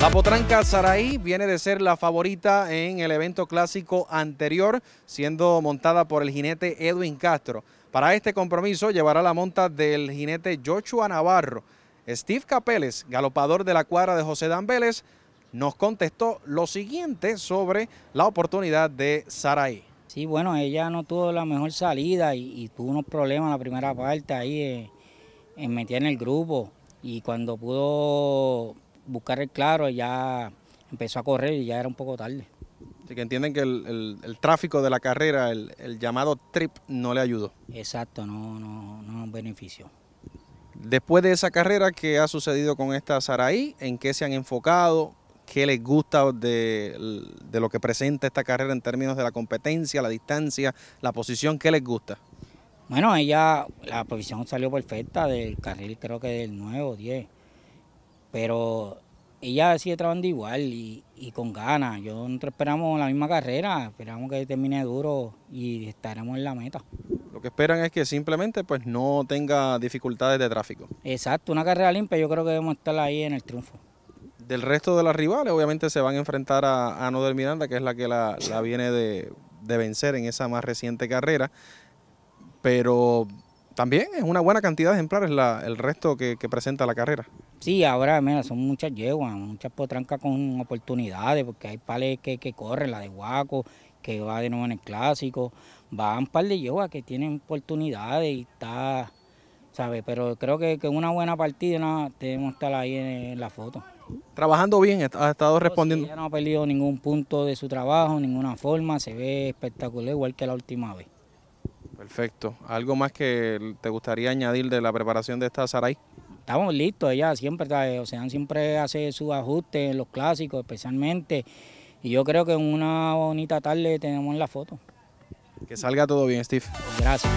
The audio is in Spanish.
La potranca Sarai viene de ser la favorita en el evento clásico anterior, siendo montada por el jinete Edwin Castro. Para este compromiso llevará la monta del jinete Joshua Navarro. Steve Capeles, galopador de la cuadra de José Dan Vélez, nos contestó lo siguiente sobre la oportunidad de Sarai. Sí, bueno, ella no tuvo la mejor salida y, tuvo unos problemas en la primera parte ahí eh, en meter en el grupo y cuando pudo buscar el claro, ya empezó a correr y ya era un poco tarde. Así que entienden que el, tráfico de la carrera, el, llamado trip, no le ayudó. Exacto, no, no, no nos benefició. Después de esa carrera, ¿qué ha sucedido con esta Saraí? ¿En qué se han enfocado? ¿Qué les gusta de, lo que presenta esta carrera en términos de la competencia, la distancia, la posición? ¿Qué les gusta? Bueno, ella, la posición salió perfecta del carril, creo que del 9 o 10 pero ella sigue trabajando igual y, con ganas. Yo nosotros esperamos la misma carrera, esperamos que termine duro y estaremos en la meta. Lo que esperan es que simplemente pues no tenga dificultades de tráfico. Exacto, una carrera limpia yo creo que debemos estar ahí en el triunfo. Del resto de las rivales obviamente se van a enfrentar a, a del Miranda, que es la que la, viene de, vencer en esa más reciente carrera, pero también es una buena cantidad de ejemplares el resto que presenta la carrera. Sí, ahora mira, son muchas yeguas, muchas potrancas con oportunidades, porque hay pales que, que corren, la de Huaco, que va de nuevo en el clásico, van un par de yeguas que tienen oportunidades y está, ¿sabes? Pero creo que, que una buena partida no, debemos estar ahí en, la foto. Trabajando bien, ha estado respondiendo. no ha perdido ningún punto de su trabajo, ninguna forma, se ve espectacular igual que la última vez. Perfecto. ¿Algo más que te gustaría añadir de la preparación de esta Saray? estamos listos, ella siempre o sea, siempre hace sus ajustes en los clásicos especialmente. Y yo creo que en una bonita tarde tenemos la foto. Que salga todo bien, Steve. Gracias.